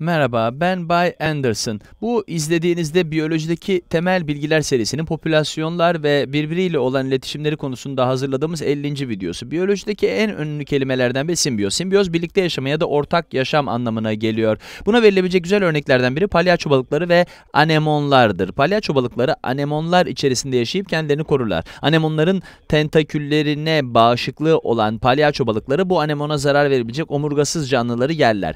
Merhaba, ben Bay Anderson. Bu izlediğinizde biyolojideki temel bilgiler serisinin popülasyonlar ve birbiriyle olan iletişimleri konusunda hazırladığımız 50. videosu. Biyolojideki en ünlü kelimelerden biri simbiyoz. Simbiyoz birlikte yaşama ya da ortak yaşam anlamına geliyor. Buna verilebilecek güzel örneklerden biri palyaço balıkları ve anemonlardır. Palyaço balıkları anemonlar içerisinde yaşayıp kendilerini korurlar. Anemonların tentaküllerine bağışıklığı olan palyaço balıkları bu anemona zarar verebilecek omurgasız canlıları yerler.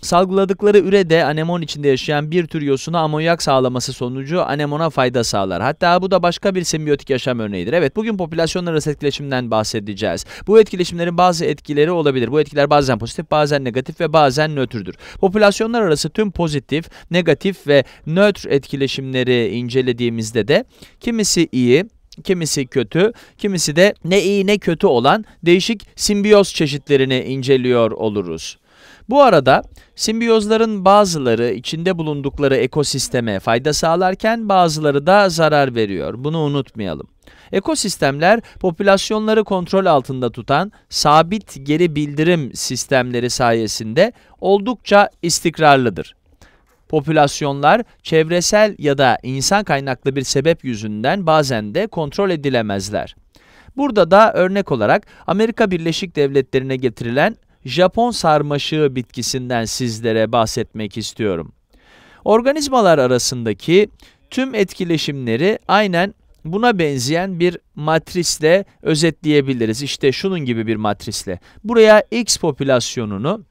Salgıladıkları ürede anemon içinde yaşayan bir tür yosuna amonyak sağlaması sonucu anemona fayda sağlar. Hatta bu da başka bir simbiyotik yaşam örneğidir. Evet bugün popülasyonlar arası etkileşimden bahsedeceğiz. Bu etkileşimlerin bazı etkileri olabilir. Bu etkiler bazen pozitif, bazen negatif ve bazen nötrdür. Popülasyonlar arası tüm pozitif, negatif ve nötr etkileşimleri incelediğimizde de kimisi iyi, kimisi kötü, kimisi de ne iyi ne kötü olan değişik simbiyoz çeşitlerini inceliyor oluruz. Bu arada simbiyozların bazıları içinde bulundukları ekosisteme fayda sağlarken bazıları da zarar veriyor. Bunu unutmayalım. Ekosistemler popülasyonları kontrol altında tutan sabit geri bildirim sistemleri sayesinde oldukça istikrarlıdır. Popülasyonlar çevresel ya da insan kaynaklı bir sebep yüzünden bazen de kontrol edilemezler. Burada da örnek olarak Amerika Birleşik Devletleri'ne getirilen Japon sarmaşığı bitkisinden sizlere bahsetmek istiyorum. Organizmalar arasındaki tüm etkileşimleri aynen buna benzeyen bir matrisle özetleyebiliriz. İşte şunun gibi bir matrisle. Buraya X popülasyonunu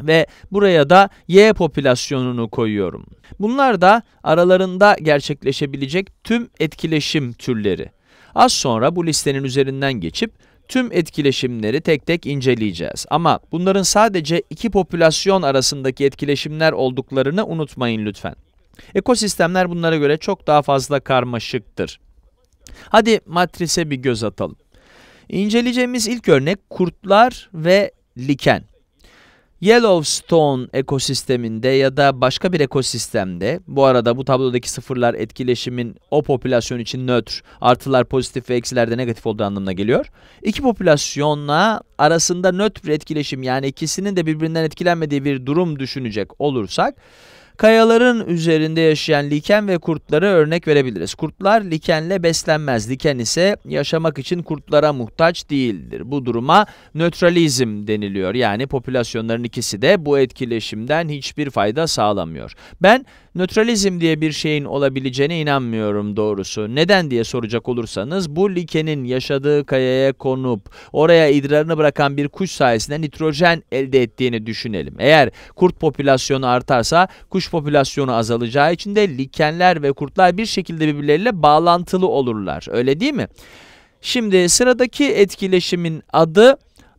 ve buraya da Y popülasyonunu koyuyorum. Bunlar da aralarında gerçekleşebilecek tüm etkileşim türleri. Az sonra bu listenin üzerinden geçip Tüm etkileşimleri tek tek inceleyeceğiz. Ama bunların sadece iki popülasyon arasındaki etkileşimler olduklarını unutmayın lütfen. Ekosistemler bunlara göre çok daha fazla karmaşıktır. Hadi matrise bir göz atalım. İnceleyeceğimiz ilk örnek kurtlar ve liken. Yellowstone ekosisteminde ya da başka bir ekosistemde bu arada bu tablodaki sıfırlar etkileşimin o popülasyon için nötr, artılar pozitif ve eksiler de negatif olduğu anlamına geliyor. İki popülasyonla arasında nötr bir etkileşim yani ikisinin de birbirinden etkilenmediği bir durum düşünecek olursak Kayaların üzerinde yaşayan liken ve kurtlara örnek verebiliriz. Kurtlar likenle beslenmez. Liken ise yaşamak için kurtlara muhtaç değildir. Bu duruma nötralizm deniliyor. Yani popülasyonların ikisi de bu etkileşimden hiçbir fayda sağlamıyor. Ben nötralizm diye bir şeyin olabileceğine inanmıyorum doğrusu. Neden diye soracak olursanız bu likenin yaşadığı kayaya konup oraya idrarını bırakan bir kuş sayesinde nitrojen elde ettiğini düşünelim. Eğer kurt popülasyonu artarsa kuş kuş popülasyonu azalacağı için de likenler ve kurtlar bir şekilde birbirleriyle bağlantılı olurlar. Öyle değil mi? Şimdi sıradaki etkileşimin adı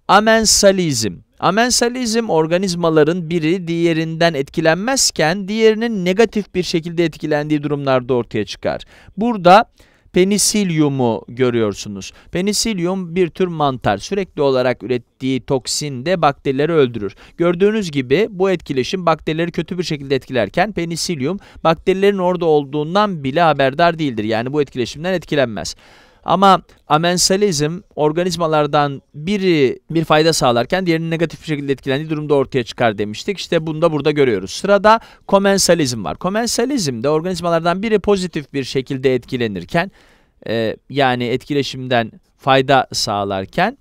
amensalizm. Amensalizm organizmaların biri diğerinden etkilenmezken diğerinin negatif bir şekilde etkilendiği durumlarda ortaya çıkar. Burada penisilyumu görüyorsunuz. Penisilyum bir tür mantar. Sürekli olarak ürettiği toksin de bakterileri öldürür. Gördüğünüz gibi bu etkileşim bakterileri kötü bir şekilde etkilerken penisilyum bakterilerin orada olduğundan bile haberdar değildir. Yani bu etkileşimden etkilenmez. Ama amensalizm organizmalardan biri bir fayda sağlarken diğerinin negatif bir şekilde etkilendiği durumda ortaya çıkar demiştik. İşte bunu da burada görüyoruz. Sırada komensalizm var. Komensalizmde organizmalardan biri pozitif bir şekilde etkilenirken e, yani etkileşimden fayda sağlarken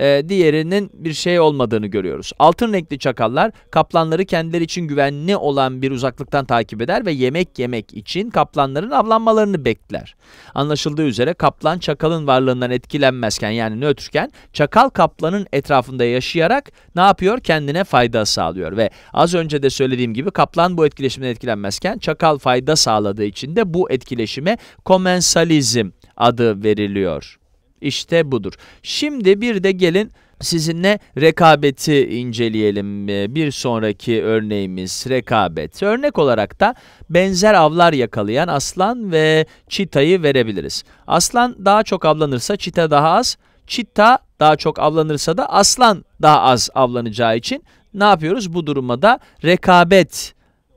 e, diğerinin bir şey olmadığını görüyoruz. Altın renkli çakallar kaplanları kendileri için güvenli olan bir uzaklıktan takip eder ve yemek yemek için kaplanların avlanmalarını bekler. Anlaşıldığı üzere kaplan çakalın varlığından etkilenmezken yani nötrken çakal kaplanın etrafında yaşayarak ne yapıyor? Kendine fayda sağlıyor ve az önce de söylediğim gibi kaplan bu etkileşimden etkilenmezken çakal fayda sağladığı için de bu etkileşime komensalizm adı veriliyor. İşte budur. Şimdi bir de gelin sizinle rekabeti inceleyelim. Ee, bir sonraki örneğimiz rekabet. Örnek olarak da benzer avlar yakalayan aslan ve çitayı verebiliriz. Aslan daha çok avlanırsa çita daha az, çita daha çok avlanırsa da aslan daha az avlanacağı için ne yapıyoruz? Bu duruma da rekabet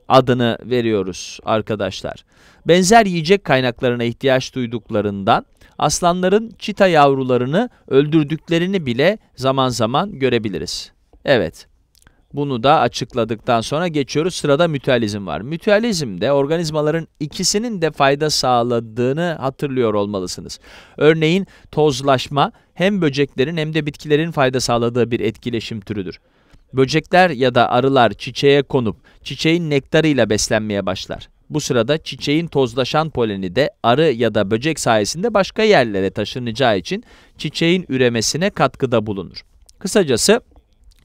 adını veriyoruz arkadaşlar. Benzer yiyecek kaynaklarına ihtiyaç duyduklarından aslanların çita yavrularını öldürdüklerini bile zaman zaman görebiliriz. Evet. Bunu da açıkladıktan sonra geçiyoruz. Sırada mütualizm var. Mütualizmde organizmaların ikisinin de fayda sağladığını hatırlıyor olmalısınız. Örneğin tozlaşma hem böceklerin hem de bitkilerin fayda sağladığı bir etkileşim türüdür. Böcekler ya da arılar çiçeğe konup çiçeğin nektarıyla beslenmeye başlar. Bu sırada çiçeğin tozlaşan poleni de arı ya da böcek sayesinde başka yerlere taşınacağı için çiçeğin üremesine katkıda bulunur. Kısacası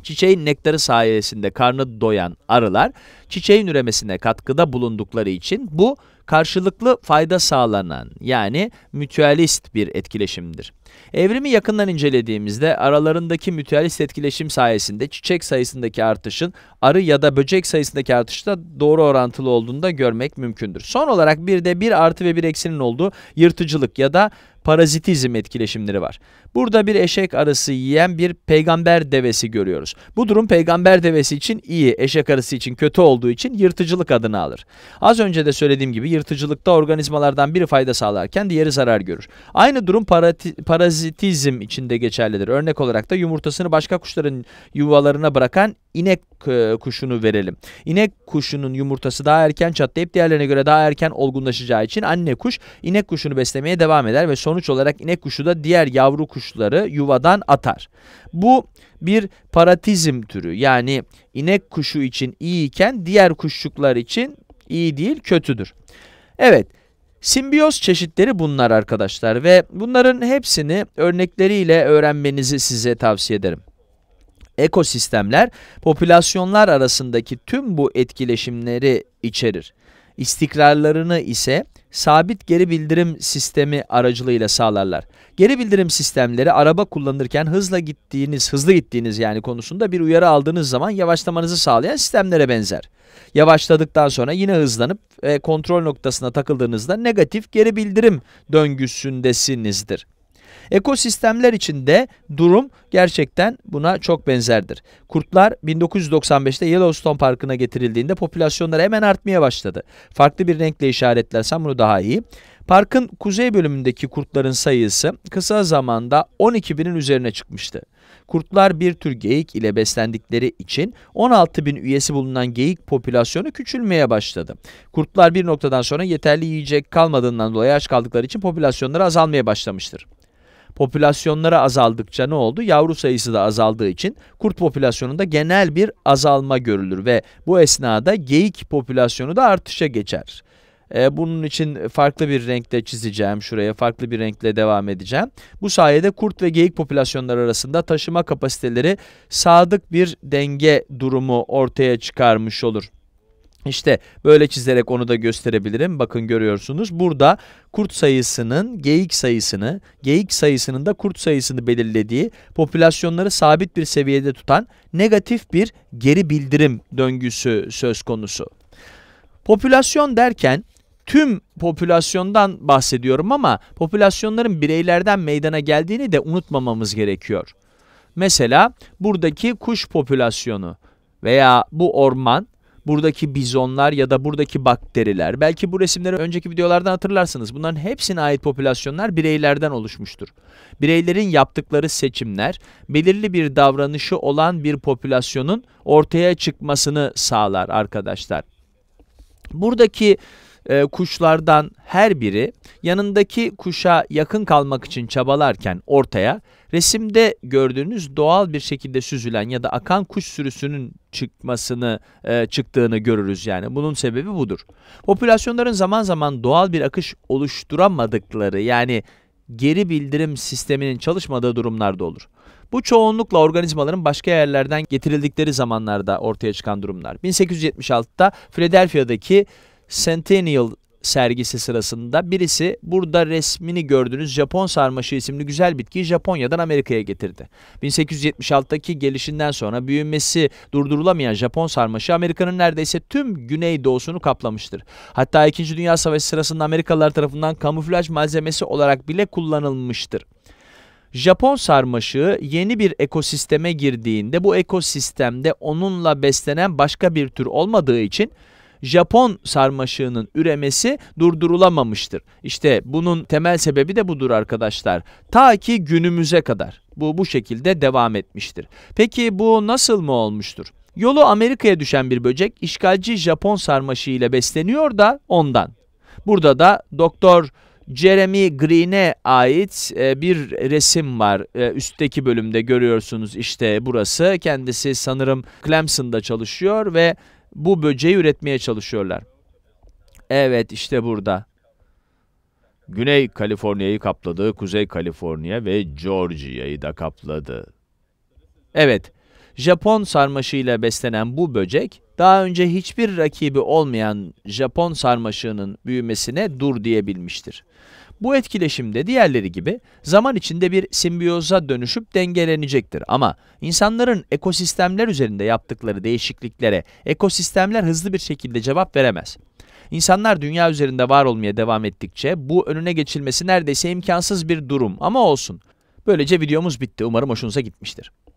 çiçeğin nektarı sayesinde karnı doyan arılar çiçeğin üremesine katkıda bulundukları için bu karşılıklı fayda sağlanan yani mütüalist bir etkileşimdir. Evrimi yakından incelediğimizde aralarındaki mütüalist etkileşim sayesinde çiçek sayısındaki artışın arı ya da böcek sayısındaki artışla doğru orantılı olduğunu da görmek mümkündür. Son olarak bir de bir artı ve bir eksinin olduğu yırtıcılık ya da parazitizm etkileşimleri var. Burada bir eşek arısı yiyen bir peygamber devesi görüyoruz. Bu durum peygamber devesi için iyi, eşek arısı için kötü olduğu için yırtıcılık adını alır. Az önce de söylediğim gibi yırtıcılıkta organizmalardan biri fayda sağlarken diğeri zarar görür. Aynı durum parazitizm içinde geçerlidir. Örnek olarak da yumurtasını başka kuşların yuvalarına bırakan inek e, kuşunu verelim. İnek kuşunun yumurtası daha erken çatlayıp diğerlerine göre daha erken olgunlaşacağı için anne kuş inek kuşunu beslemeye devam eder ve sonuç olarak inek kuşu da diğer yavru kuşları yuvadan atar. Bu bir paratizm türü yani inek kuşu için iyiyken diğer kuşçuklar için iyi değil kötüdür. Evet Simbiyoz çeşitleri bunlar arkadaşlar ve bunların hepsini örnekleriyle öğrenmenizi size tavsiye ederim ekosistemler popülasyonlar arasındaki tüm bu etkileşimleri içerir. İstikrarlarını ise sabit geri bildirim sistemi aracılığıyla sağlarlar. Geri bildirim sistemleri araba kullanırken hızla gittiğiniz, hızlı gittiğiniz yani konusunda bir uyarı aldığınız zaman yavaşlamanızı sağlayan sistemlere benzer. Yavaşladıktan sonra yine hızlanıp e, kontrol noktasına takıldığınızda negatif geri bildirim döngüsündesinizdir. Ekosistemler içinde durum gerçekten buna çok benzerdir. Kurtlar 1995'te Yellowstone Parkı'na getirildiğinde popülasyonları hemen artmaya başladı. Farklı bir renkle işaretlersem bunu daha iyi. Parkın kuzey bölümündeki kurtların sayısı kısa zamanda 12 binin üzerine çıkmıştı. Kurtlar bir tür geyik ile beslendikleri için 16 bin üyesi bulunan geyik popülasyonu küçülmeye başladı. Kurtlar bir noktadan sonra yeterli yiyecek kalmadığından dolayı aç kaldıkları için popülasyonları azalmaya başlamıştır popülasyonlara azaldıkça ne oldu? Yavru sayısı da azaldığı için kurt popülasyonunda genel bir azalma görülür ve bu esnada geyik popülasyonu da artışa geçer. E, bunun için farklı bir renkle çizeceğim şuraya farklı bir renkle devam edeceğim. Bu sayede kurt ve geyik popülasyonları arasında taşıma kapasiteleri sadık bir denge durumu ortaya çıkarmış olur. İşte böyle çizerek onu da gösterebilirim. Bakın görüyorsunuz burada kurt sayısının geyik sayısını, geyik sayısının da kurt sayısını belirlediği, popülasyonları sabit bir seviyede tutan negatif bir geri bildirim döngüsü söz konusu. Popülasyon derken tüm popülasyondan bahsediyorum ama popülasyonların bireylerden meydana geldiğini de unutmamamız gerekiyor. Mesela buradaki kuş popülasyonu veya bu orman buradaki bizonlar ya da buradaki bakteriler. Belki bu resimleri önceki videolardan hatırlarsınız. Bunların hepsine ait popülasyonlar bireylerden oluşmuştur. Bireylerin yaptıkları seçimler belirli bir davranışı olan bir popülasyonun ortaya çıkmasını sağlar arkadaşlar. Buradaki e, kuşlardan her biri yanındaki kuşa yakın kalmak için çabalarken ortaya resimde gördüğünüz doğal bir şekilde süzülen ya da akan kuş sürüsünün çıkmasını e, çıktığını görürüz yani. Bunun sebebi budur. Popülasyonların zaman zaman doğal bir akış oluşturamadıkları yani geri bildirim sisteminin çalışmadığı durumlarda olur. Bu çoğunlukla organizmaların başka yerlerden getirildikleri zamanlarda ortaya çıkan durumlar. 1876'da Philadelphia'daki Centennial sergisi sırasında birisi burada resmini gördüğünüz Japon sarmaşı isimli güzel bitkiyi Japonya'dan Amerika'ya getirdi. 1876'daki gelişinden sonra büyümesi durdurulamayan Japon sarmaşı Amerika'nın neredeyse tüm güneydoğusunu kaplamıştır. Hatta 2. Dünya Savaşı sırasında Amerikalılar tarafından kamuflaj malzemesi olarak bile kullanılmıştır. Japon sarmaşı yeni bir ekosisteme girdiğinde bu ekosistemde onunla beslenen başka bir tür olmadığı için Japon sarmaşığının üremesi durdurulamamıştır. İşte bunun temel sebebi de budur arkadaşlar. Ta ki günümüze kadar bu bu şekilde devam etmiştir. Peki bu nasıl mı olmuştur? Yolu Amerika'ya düşen bir böcek işgalci Japon sarmaşığı ile besleniyor da ondan. Burada da Doktor Jeremy Green'e ait e, bir resim var. E, üstteki bölümde görüyorsunuz işte burası. Kendisi sanırım Clemson'da çalışıyor ve bu böceği üretmeye çalışıyorlar. Evet işte burada. Güney Kaliforniya'yı kapladı, Kuzey Kaliforniya ve Georgia'yı da kapladı. Evet, Japon sarmaşığıyla beslenen bu böcek, daha önce hiçbir rakibi olmayan Japon sarmaşığının büyümesine dur diyebilmiştir. Bu etkileşimde diğerleri gibi zaman içinde bir simbiyoza dönüşüp dengelenecektir. Ama insanların ekosistemler üzerinde yaptıkları değişikliklere ekosistemler hızlı bir şekilde cevap veremez. İnsanlar dünya üzerinde var olmaya devam ettikçe bu önüne geçilmesi neredeyse imkansız bir durum ama olsun. Böylece videomuz bitti. Umarım hoşunuza gitmiştir.